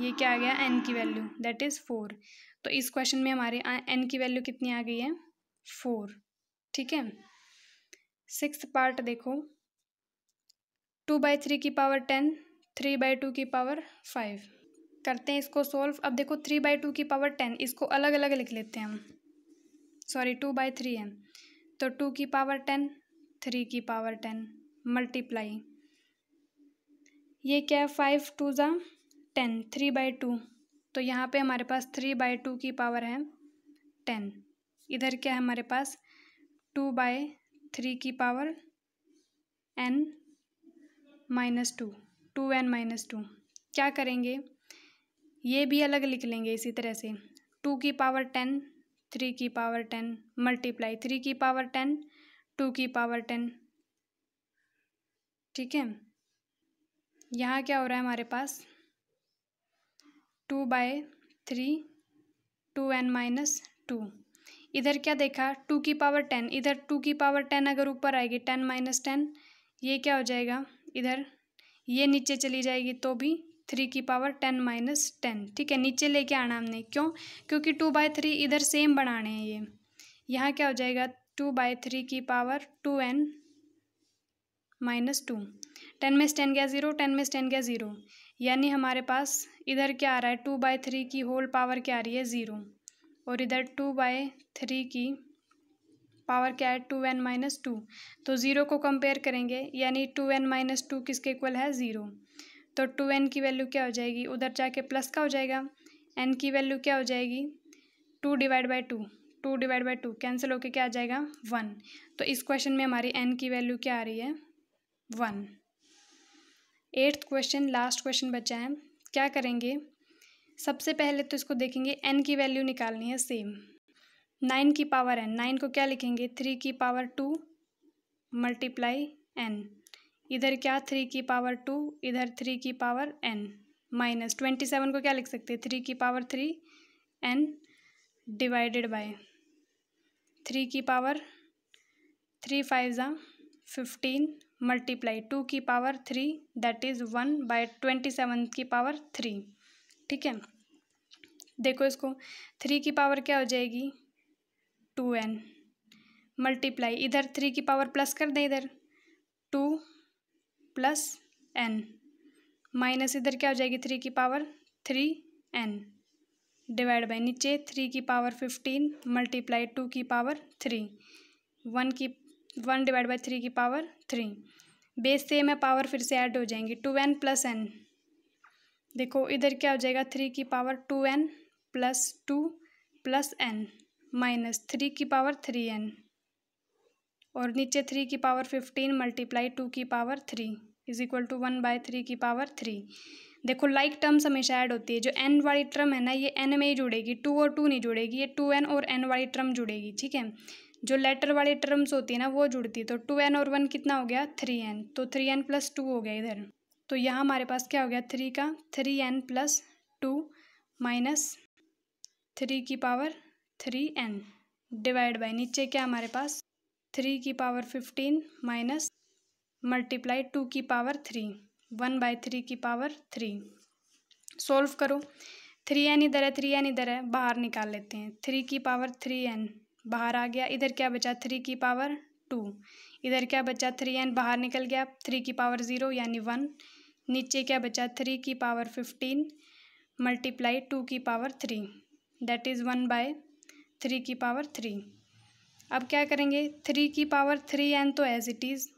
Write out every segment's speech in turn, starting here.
ये क्या आ गया एन की वैल्यू दैट इज़ फोर तो इस क्वेश्चन में हमारे एन की वैल्यू कितनी आ गई है फोर ठीक है सिक्स पार्ट देखो टू बाई थ्री की power ten three by two की पावर फाइव करते हैं इसको सॉल्व अब देखो थ्री बाई टू की पावर टेन इसको अलग अलग लिख लेते हैं हम सॉरी टू बाई थ्री है तो टू की पावर टेन थ्री की पावर टेन मल्टीप्लाई ये क्या है फाइव टू ज़ा टेन थ्री बाई टू तो यहाँ पे हमारे पास थ्री बाई टू की पावर है टेन इधर क्या है हमारे पास टू बाय थ्री की power n minus two two n minus two क्या करेंगे ये भी अलग लिख लेंगे इसी तरह से टू की पावर टेन थ्री की पावर टेन मल्टीप्लाई थ्री की पावर टेन टू की पावर टेन ठीक है यहाँ क्या हो रहा है हमारे पास two by three two n minus two इधर क्या देखा टू की पावर टेन इधर टू की पावर टेन अगर ऊपर आएगी टेन माइनस टेन ये क्या हो जाएगा इधर ये नीचे चली जाएगी तो भी थ्री की पावर टेन माइनस टेन ठीक है नीचे लेके आना हमने क्यों क्योंकि टू बाय थ्री इधर सेम बनाने हैं ये यहाँ क्या हो जाएगा टू बाय थ्री की power two n minus two ten में टेन गया ज़ीरो टेन में टेन गया ज़ीरो यानी हमारे पास इधर क्या आ रहा है टू बाई थ्री की होल पावर क्या आ रही है ज़ीरो और इधर टू बाई थ्री की पावर क्या है टू एन माइनस टू तो ज़ीरो को कंपेयर करेंगे यानी टू एन माइनस टू किसके इक्वल है ज़ीरो तो टू एन की वैल्यू क्या हो जाएगी उधर जाके प्लस का हो जाएगा एन की वैल्यू क्या हो जाएगी two divide by two two divide by two cancel होके क्या आ जाएगा वन तो इस क्वेश्चन में हमारी एन की वैल्यू क्या आ रही है one eighth question last question बचा है क्या करेंगे सबसे पहले तो इसको देखेंगे एन की वैल्यू निकालनी है सेम नाइन की पावर एन नाइन को क्या लिखेंगे थ्री की पावर टू मल्टीप्लाई एन इधर क्या थ्री की पावर टू इधर थ्री की power n minus twenty seven को क्या लिख सकते हैं थ्री की power three n divided by three की पावर थ्री फाइव ज़ा फिफ्टीन मल्टीप्लाई टू की power three that is one by twenty seven की पावर थ्री ठीक है देखो इसको थ्री की पावर क्या हो जाएगी टू एन मल्टीप्लाई इधर थ्री की पावर प्लस कर दें इधर टू प्लस एन माइनस इधर क्या हो जाएगी थ्री की power three n divide by नीचे थ्री की पावर फिफ्टीन मल्टीप्लाई टू की पावर थ्री वन की वन डिवाइड बाई थ्री की पावर थ्री बेस सेम है पावर फिर से ऐड हो जाएंगी टू एन प्लस एन देखो इधर क्या हो जाएगा थ्री की power two n plus two plus n minus three की पावर थ्री एन और नीचे थ्री की पावर फिफ्टीन मल्टीप्लाई टू की power three is equal to one by three की पावर थ्री देखो लाइक टर्म्स हमेशा ऐड होती है जो एन वाली टर्म है ना ये एन में ही जुड़ेगी टू और टू नहीं जुड़ेगी ये टू एन और एन वाली टर्म जुड़ेगी ठीक है जो लेटर वाली टर्म्स होती है ना वो जुड़ती है तो टू एन और वन कितना हो गया थ्री एन तो थ्री एन प्लस टू हो गया इधर तो यहाँ हमारे पास क्या हो गया थ्री का three n plus two minus three की power three n divide by नीचे क्या हमारे पास थ्री की power fifteen minus multiply two की power three one by three की पावर थ्री सोल्व करो थ्री एन इधर है थ्री एन इधर है बाहर निकाल लेते हैं थ्री की पावर थ्री एन बाहर आ गया इधर क्या बचा थ्री की पावर टू इधर क्या बचा थ्री एन बाहर निकल गया थ्री की पावर ज़ीरो यानी वन नीचे क्या बचा थ्री की पावर फिफ्टीन मल्टीप्लाई टू की power three that is one by three की पावर थ्री अब क्या करेंगे थ्री की पावर थ्री एन तो एज इट इज़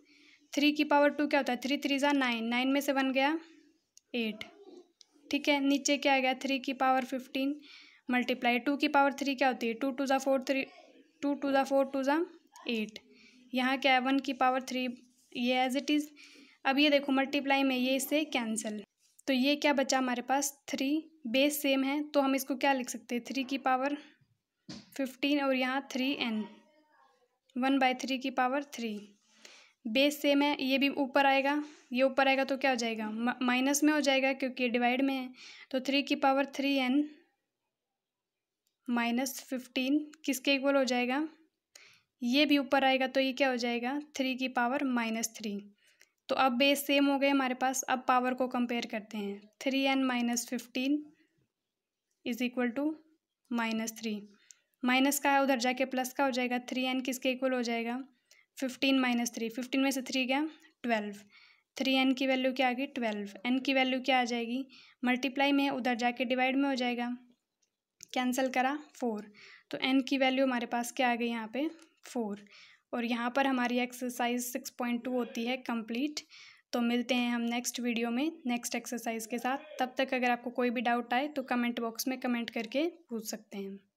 थ्री की पावर टू क्या होता है थ्री थ्री ज़ा नाइन नाइन में से बन गया एट ठीक है नीचे क्या आ गया थ्री की पावर फिफ्टीन मल्टीप्लाई टू की पावर थ्री क्या होती है टू टू ज़ा फोर थ्री टू टू ज़ा फोर टू ज़ा एट यहाँ क्या है वन की पावर थ्री ये एज इट इज़ अब ये देखो मल्टीप्लाई में ये इसे कैंसिल तो ये क्या बचा हमारे पास थ्री बेस सेम है तो हम इसको क्या लिख सकते हैं थ्री की पावर फिफ्टीन और यहाँ three n one by three की पावर थ्री बेस सेम है ये भी ऊपर आएगा ये ऊपर आएगा तो क्या हो जाएगा माइनस में हो जाएगा क्योंकि डिवाइड में है तो थ्री की power three n minus fifteen किसके इक्वल हो जाएगा ये भी ऊपर आएगा तो ये क्या हो जाएगा थ्री की पावर माइनस थ्री तो अब बेस सेम हो गए हमारे पास अब पावर को कंपेयर करते हैं three n minus fifteen is equal to minus three minus का है उधर जाके प्लस का हो जाएगा थ्री एन किसके इक्वल हो जाएगा फिफ्टीन माइनस थ्री फिफ्टीन में से थ्री गया ट्वेल्व थ्री एन की वैल्यू क्या आ गई ट्वेल्व एन की वैल्यू क्या आ जाएगी मल्टीप्लाई में उधर जाके डिवाइड में हो जाएगा कैंसिल करा फोर तो एन की वैल्यू हमारे पास क्या आ गई यहाँ पे फोर और यहाँ पर हमारी एक्सरसाइज सिक्स पॉइंट टू होती है कंप्लीट तो मिलते हैं हम नेक्स्ट वीडियो में नेक्स्ट एक्सरसाइज के साथ तब तक अगर आपको कोई भी डाउट आए तो कमेंट बॉक्स में कमेंट करके पूछ सकते हैं